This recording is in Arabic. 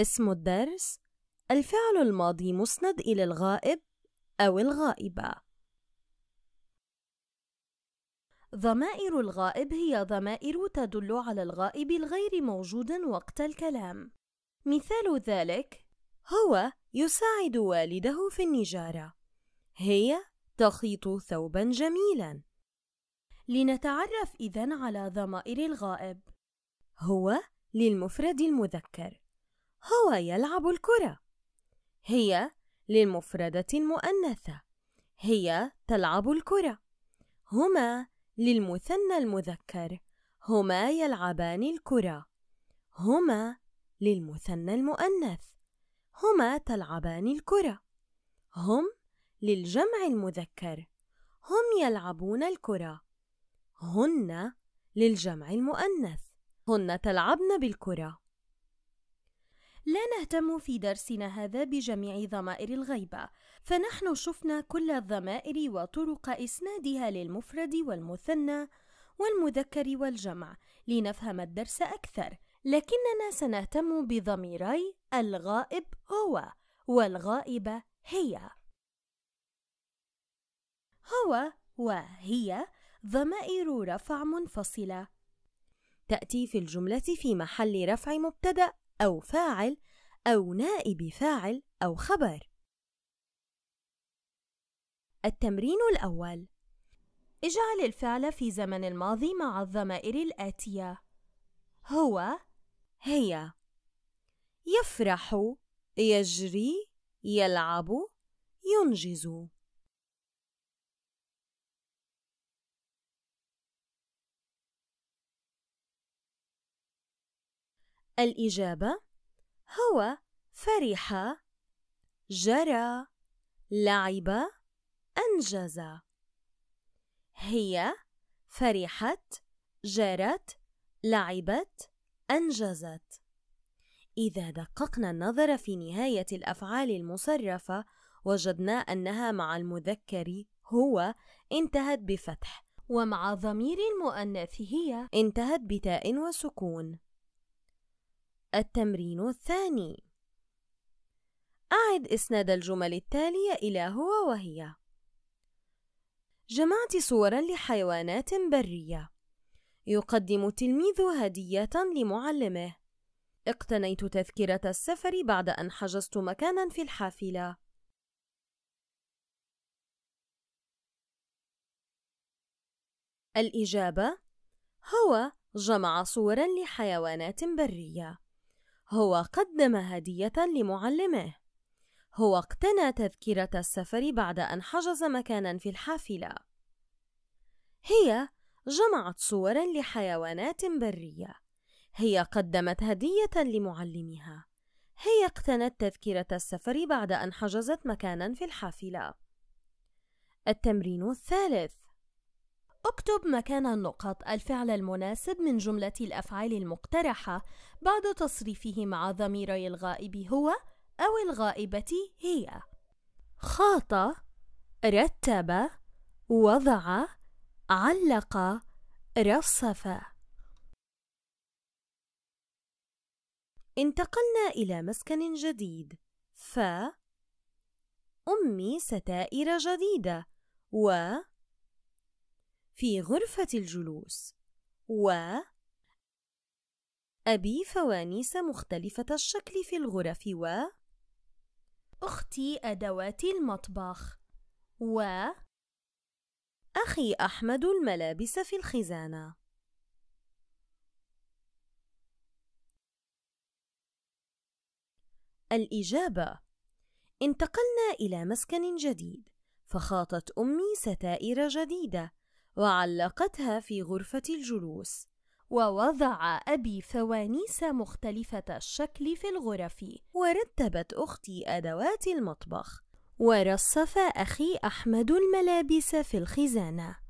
اسم الدرس الفعل الماضي مسند إلى الغائب أو الغائبة ضمائر الغائب هي ضمائر تدل على الغائب الغير موجود وقت الكلام مثال ذلك هو يساعد والده في النجارة هي تخيط ثوبا جميلا لنتعرف إذن على ضمائر الغائب هو للمفرد المذكر هو يلعب الكرة هي للمفردة المؤنثة هي تلعب الكرة هما للمثنى المذكر هما يلعبان الكرة هما للمثنى المؤنث هما تلعبان الكرة هم للجمع المذكر هم يلعبون الكرة هن للجمع المؤنث هن تلعبن بالكرة لا نهتم في درسنا هذا بجميع ضمائر الغيبة فنحن شفنا كل الضمائر وطرق إسنادها للمفرد والمثنى والمذكر والجمع لنفهم الدرس أكثر لكننا سنهتم بضميري الغائب هو والغائبة هي هو وهي ضمائر رفع منفصلة تأتي في الجملة في محل رفع مبتدأ أو فاعل أو نائب فاعل أو خبر التمرين الأول اجعل الفعل في زمن الماضي مع الضمائر الآتية هو هي يفرح يجري يلعب ينجز الإجابة هو فرح جرى لعب أنجز هي فرحت جرت لعبت أنجزت إذا دققنا النظر في نهاية الأفعال المصرفة وجدنا أنها مع المذكر هو انتهت بفتح ومع ضمير المؤنث هي انتهت بتاء وسكون التمرين الثاني أعد إسناد الجمل التالية إلى هو وهي جمعت صورا لحيوانات برية يقدم التلميذ هدية لمعلمه اقتنيت تذكرة السفر بعد أن حجزت مكانا في الحافلة الإجابة هو جمع صورا لحيوانات برية هو قدم هدية لمعلمه هو اقتنى تذكرة السفر بعد أن حجز مكانا في الحافلة هي جمعت صورا لحيوانات برية هي قدمت هدية لمعلمها هي اقتنت تذكرة السفر بعد أن حجزت مكانا في الحافلة التمرين الثالث اكتب مكان النقط الفعل المناسب من جملة الأفعال المقترحة بعد تصريفه مع ضميري الغائب هو أو الغائبة هي خاط رتب وضع علق رصف انتقلنا إلى مسكن جديد ف أمي ستائر جديدة و في غرفة الجلوس و أبي فوانيس مختلفة الشكل في الغرف و أختي أدوات المطبخ و أخي أحمد الملابس في الخزانة الإجابة انتقلنا إلى مسكن جديد فخاطت أمي ستائر جديدة وعلقتها في غرفة الجلوس ووضع أبي فوانيس مختلفة الشكل في الغرف ورتبت أختي أدوات المطبخ ورصف أخي أحمد الملابس في الخزانة